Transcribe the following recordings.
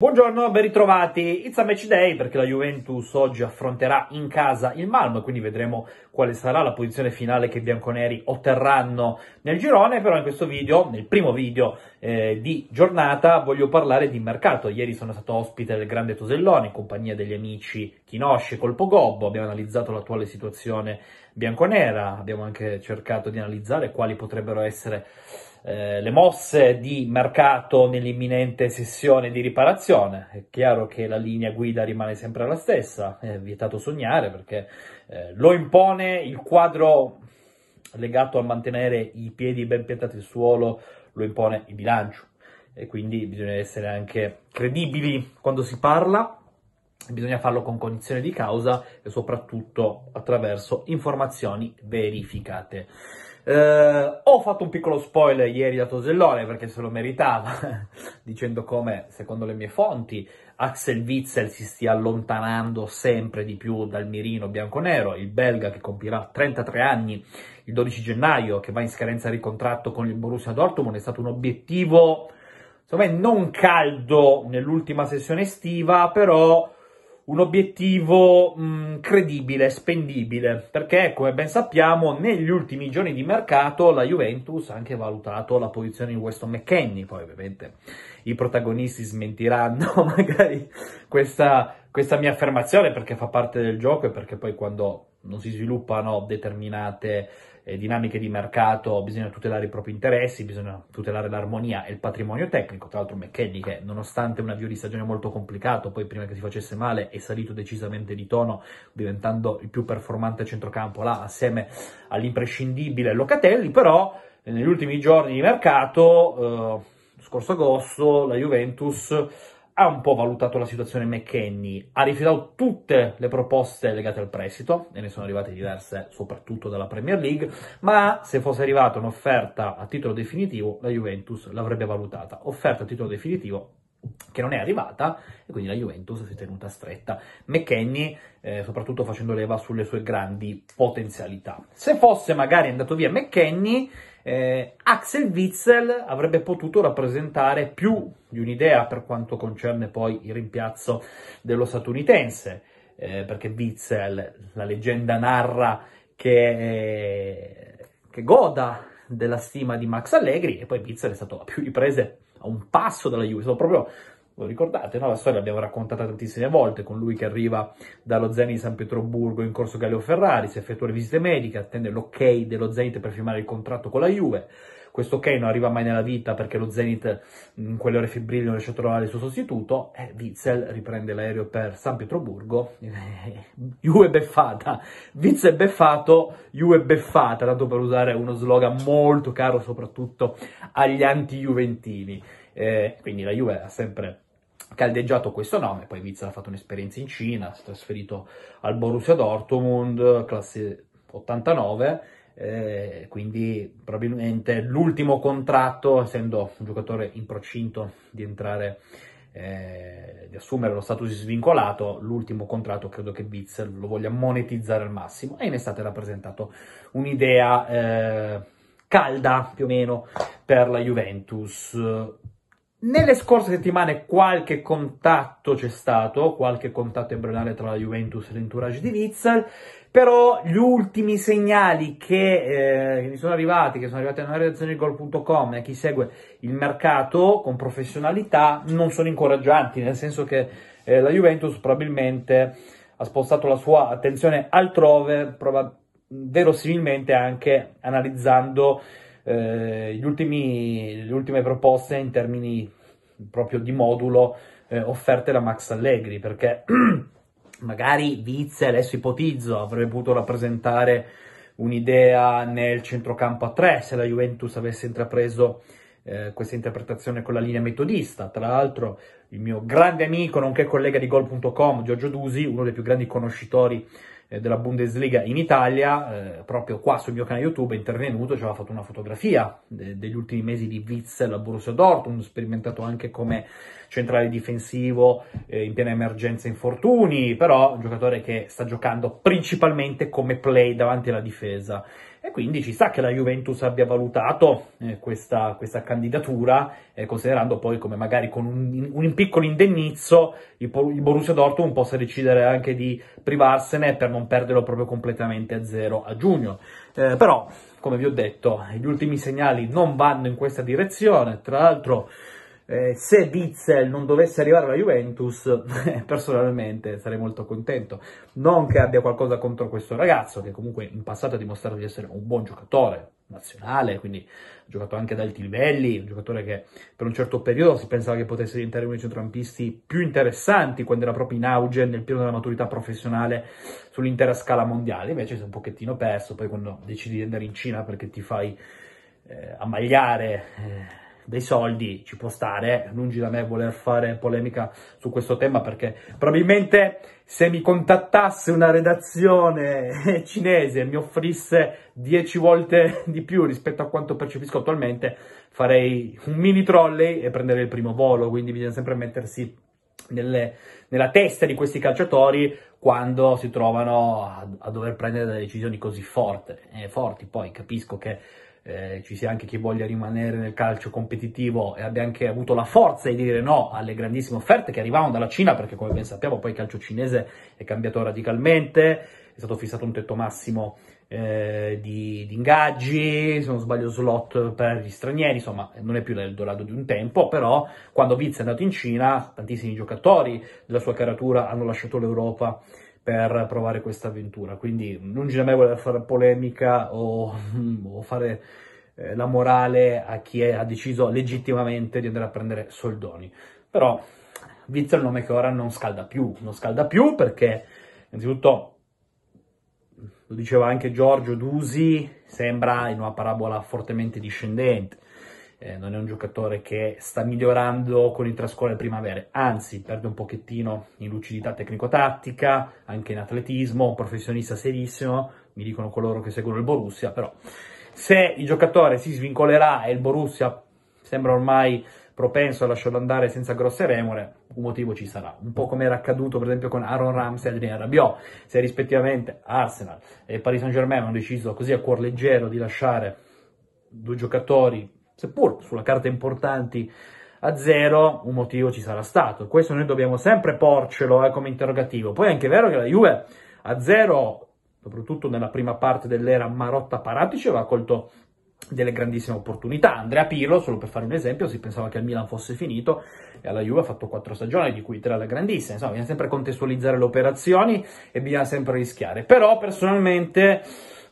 Buongiorno, ben ritrovati. It's a match day perché la Juventus oggi affronterà in casa il Malmo, quindi vedremo quale sarà la posizione finale che i bianconeri otterranno nel girone, però in questo video, nel primo video eh, di giornata, voglio parlare di mercato. Ieri sono stato ospite del grande Tosellone in compagnia degli amici Chinosci e Colpo Gobbo, abbiamo analizzato l'attuale situazione bianconera, abbiamo anche cercato di analizzare quali potrebbero essere eh, le mosse di mercato nell'imminente sessione di riparazione. È chiaro che la linea guida rimane sempre la stessa, è vietato sognare perché eh, lo impone il quadro legato a mantenere i piedi ben piantati al suolo, lo impone il bilancio e quindi bisogna essere anche credibili quando si parla bisogna farlo con cognizione di causa e soprattutto attraverso informazioni verificate. Eh, ho fatto un piccolo spoiler ieri da Tosellone perché se lo meritava, dicendo come, secondo le mie fonti, Axel Witzel si stia allontanando sempre di più dal mirino bianconero, il belga che compirà 33 anni il 12 gennaio, che va in scadenza di contratto con il Borussia Dortmund, è stato un obiettivo, secondo me, non caldo nell'ultima sessione estiva, però un obiettivo mh, mm, credibile, spendibile, perché come ben sappiamo negli ultimi giorni di mercato la Juventus ha anche valutato la posizione di Weston McKenney, poi ovviamente i protagonisti smentiranno magari questa, questa mia affermazione perché fa parte del gioco e perché poi quando non si sviluppano determinate eh, dinamiche di mercato bisogna tutelare i propri interessi, bisogna tutelare l'armonia e il patrimonio tecnico. Tra l'altro McKenny che nonostante un avvio di stagione molto complicato, poi prima che si facesse male è salito decisamente di tono diventando il più performante a centrocampo là assieme all'imprescindibile Locatelli, però eh, negli ultimi giorni di mercato, eh, scorso agosto, la Juventus ha un po' valutato la situazione McKenny, ha rifiutato tutte le proposte legate al prestito, e ne sono arrivate diverse soprattutto dalla Premier League, ma se fosse arrivata un'offerta a titolo definitivo, la Juventus l'avrebbe valutata. Offerta a titolo definitivo che non è arrivata e quindi la Juventus si è tenuta stretta. McKenny, eh, soprattutto facendo leva sulle sue grandi potenzialità. Se fosse magari andato via McKenny, eh, Axel Witzel avrebbe potuto rappresentare più di un'idea per quanto concerne poi il rimpiazzo dello statunitense, eh, perché Witzel, la leggenda narra che, eh, che goda della stima di Max Allegri e poi Pizzer è stato a più riprese a un passo dalla Juve, proprio lo ricordate, no? La storia l'abbiamo raccontata tantissime volte, con lui che arriva dallo Zenit di San Pietroburgo in corso Galeo Ferrari, si effettua le visite mediche, attende l'ok dello Zenit per firmare il contratto con la Juve, questo ok non arriva mai nella vita perché lo Zenit in quelle ore febbrili non riesce a trovare il suo sostituto e Witzel riprende l'aereo per San Pietroburgo. Juve beffata, Witzel beffato, Juve beffata, tanto per usare uno slogan molto caro soprattutto agli anti-juventini. Eh, quindi la Juve ha sempre caldeggiato questo nome, poi Witzel ha fatto un'esperienza in Cina, si è trasferito al Borussia Dortmund, classe 89, eh, quindi probabilmente l'ultimo contratto, essendo un giocatore in procinto di entrare, eh, di assumere lo status di svincolato, l'ultimo contratto credo che Biz lo voglia monetizzare al massimo e in estate era presentato un'idea eh, calda più o meno per la Juventus. Nelle scorse settimane qualche contatto c'è stato, qualche contatto embrionale tra la Juventus e l'entourage di Witzel, però gli ultimi segnali che, eh, che mi sono arrivati, che sono arrivati alla redazione di gol.com e a chi segue il mercato con professionalità, non sono incoraggianti, nel senso che eh, la Juventus probabilmente ha spostato la sua attenzione altrove, proba- verosimilmente anche analizzando eh, ultimi, le ultime proposte in termini proprio di modulo eh, offerte da Max Allegri, perché magari Viz, adesso ipotizzo, avrebbe potuto rappresentare un'idea nel centrocampo a tre se la Juventus avesse intrapreso eh, questa interpretazione con la linea metodista. Tra l'altro, il mio grande amico, nonché collega di Gol.com, Giorgio Dusi, uno dei più grandi conoscitori eh, della Bundesliga in Italia, eh, proprio qua sul mio canale YouTube è intervenuto, ci aveva fatto una fotografia de- degli ultimi mesi di Witzel a Borussia Dortmund, sperimentato anche come centrale difensivo eh, in piena emergenza infortuni, però un giocatore che sta giocando principalmente come play davanti alla difesa e quindi ci sa che la Juventus abbia valutato eh, questa, questa, candidatura, eh, considerando poi come magari con un, un piccolo indennizzo il, il, Borussia Dortmund possa decidere anche di privarsene per non perderlo proprio completamente a zero a giugno. Eh, però, come vi ho detto, gli ultimi segnali non vanno in questa direzione, tra l'altro... Eh, se Witzel non dovesse arrivare alla Juventus, personalmente sarei molto contento. Non che abbia qualcosa contro questo ragazzo, che comunque in passato ha dimostrato di essere un buon giocatore nazionale, quindi ha giocato anche ad alti livelli, un giocatore che per un certo periodo si pensava che potesse diventare uno dei centrampisti più interessanti quando era proprio in auge nel pieno della maturità professionale sull'intera scala mondiale, invece si è un pochettino perso, poi quando decidi di andare in Cina perché ti fai eh, ammagliare... Eh, dei soldi ci può stare, lungi da me voler fare polemica su questo tema perché probabilmente se mi contattasse una redazione cinese e mi offrisse 10 volte di più rispetto a quanto percepisco attualmente, farei un mini trolley e prenderei il primo volo, quindi bisogna sempre mettersi nelle, nella testa di questi calciatori quando si trovano a, a dover prendere delle decisioni così forte, eh, forti. Poi capisco che eh, ci sia anche chi voglia rimanere nel calcio competitivo e abbia anche avuto la forza di dire no alle grandissime offerte che arrivavano dalla Cina, perché come ben sappiamo poi il calcio cinese è cambiato radicalmente, è stato fissato un tetto massimo eh, di, di, ingaggi, se non sbaglio slot per gli stranieri, insomma non è più l'Eldorado di un tempo, però quando Viz è andato in Cina tantissimi giocatori della sua caratura hanno lasciato l'Europa per provare questa avventura. Quindi non da me voler fare polemica o, o fare eh, la morale a chi è, ha deciso legittimamente di andare a prendere soldoni. Però Vizio è il nome che ora non scalda più, non scalda più perché innanzitutto lo diceva anche Giorgio Dusi, sembra in una parabola fortemente discendente eh, non è un giocatore che sta migliorando con il trascorrere primavera, anzi perde un pochettino in lucidità tecnico-tattica, anche in atletismo, un professionista serissimo, mi dicono coloro che seguono il Borussia, però se il giocatore si svincolerà e il Borussia sembra ormai propenso a lasciarlo andare senza grosse remore, un motivo ci sarà. Un po' come era accaduto per esempio con Aaron Ramsey e Adrien Rabiot, se rispettivamente Arsenal e Paris Saint-Germain hanno deciso così a cuor leggero di lasciare due giocatori seppur sulla carta importanti, a zero, un motivo ci sarà stato. Questo noi dobbiamo sempre porcelo eh, come interrogativo. Poi è anche vero che la Juve a zero, soprattutto nella prima parte dell'era Marotta-Paratici, aveva colto delle grandissime opportunità. Andrea Pirlo, solo per fare un esempio, si pensava che il Milan fosse finito e alla Juve ha fatto quattro stagioni, di cui tre alla grandissima. Insomma, bisogna sempre contestualizzare le operazioni e bisogna sempre rischiare. Però, personalmente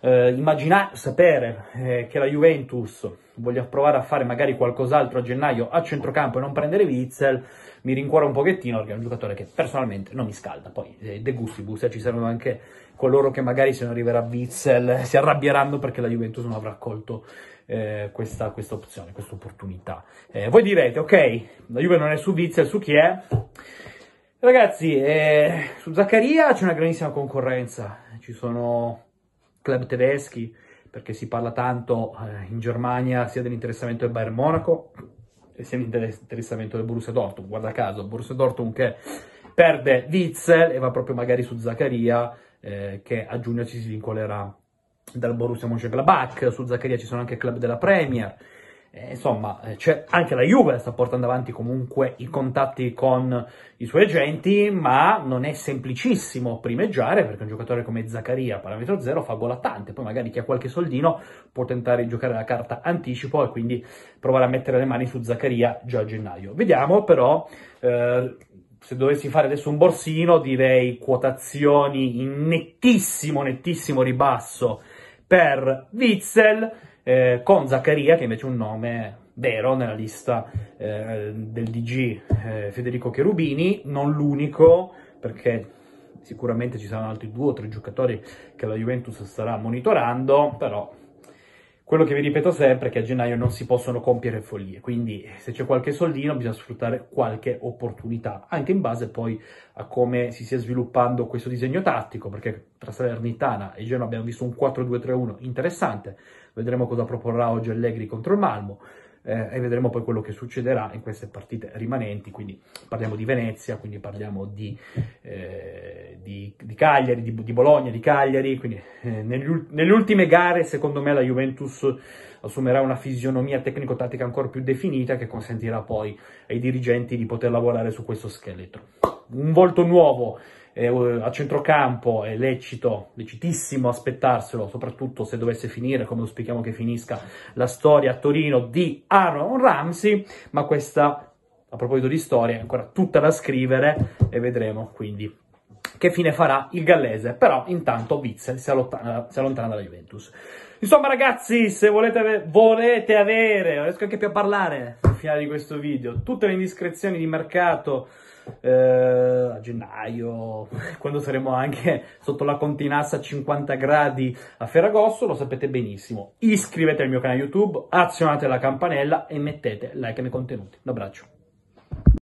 eh, immaginare, sapere eh, che la Juventus voglia provare a fare magari qualcos'altro a gennaio a centrocampo e non prendere Witzel, mi rincuora un pochettino perché è un giocatore che personalmente non mi scalda. Poi eh, De Gustibus, eh, ci saranno anche coloro che magari se non arriverà Witzel eh, si arrabbieranno perché la Juventus non avrà colto eh, questa, questa, opzione, questa opportunità. Eh, voi direte, ok, la Juve non è su Witzel, su chi è? Ragazzi, eh, su Zaccaria c'è una grandissima concorrenza, ci sono club tedeschi, perché si parla tanto eh, in Germania sia dell'interessamento del Bayern Monaco e sia dell'interessamento del Borussia Dortmund. Guarda caso, Borussia Dortmund che perde Witzel e va proprio magari su Zaccaria, eh, che a giugno ci si vincolerà dal Borussia Mönchengladbach. Su Zaccaria ci sono anche club della Premier, eh, insomma, cioè, anche la Juve sta portando avanti comunque i contatti con i suoi agenti, ma non è semplicissimo primeggiare perché un giocatore come Zaccaria, parametro zero, fa gol tante. Poi magari chi ha qualche soldino può tentare di giocare la carta anticipo e quindi provare a mettere le mani su Zaccaria già a gennaio. Vediamo però. Eh, se dovessi fare adesso un borsino, direi quotazioni in nettissimo, nettissimo ribasso per Witzel eh, con Zaccaria, che invece è un nome vero nella lista eh, del DG eh, Federico Cherubini, non l'unico, perché sicuramente ci saranno altri due o tre giocatori che la Juventus starà monitorando, però quello che vi ripeto sempre è che a gennaio non si possono compiere follie, quindi se c'è qualche soldino bisogna sfruttare qualche opportunità, anche in base poi a come si stia sviluppando questo disegno tattico, perché tra Salernitana e Genoa abbiamo visto un 4-2-3-1 interessante, vedremo cosa proporrà oggi Allegri contro il Malmo, eh, e vedremo poi quello che succederà in queste partite rimanenti, quindi parliamo di Venezia, quindi parliamo di, eh, di, di Cagliari, di, di, Bologna, di Cagliari, quindi eh, negli, nelle ultime gare secondo me la Juventus assumerà una fisionomia tecnico-tattica ancora più definita che consentirà poi ai dirigenti di poter lavorare su questo scheletro. Un volto nuovo eh, a centrocampo è lecito, lecitissimo aspettarselo, soprattutto se dovesse finire, come auspichiamo che finisca, la storia a Torino di Aaron Ramsey, ma questa, a proposito di storia, è ancora tutta da scrivere e vedremo quindi che fine farà il gallese. Però intanto Witzel si allontana, eh, si allontana dalla Juventus. Insomma ragazzi, se volete, volete avere, riesco anche più a parlare al finale di questo video, tutte le indiscrezioni di mercato eh, a gennaio, quando saremo anche sotto la continassa a 50 gradi a Ferragosto, lo sapete benissimo. Iscrivetevi al mio canale YouTube, azionate la campanella e mettete like nei contenuti. Un abbraccio.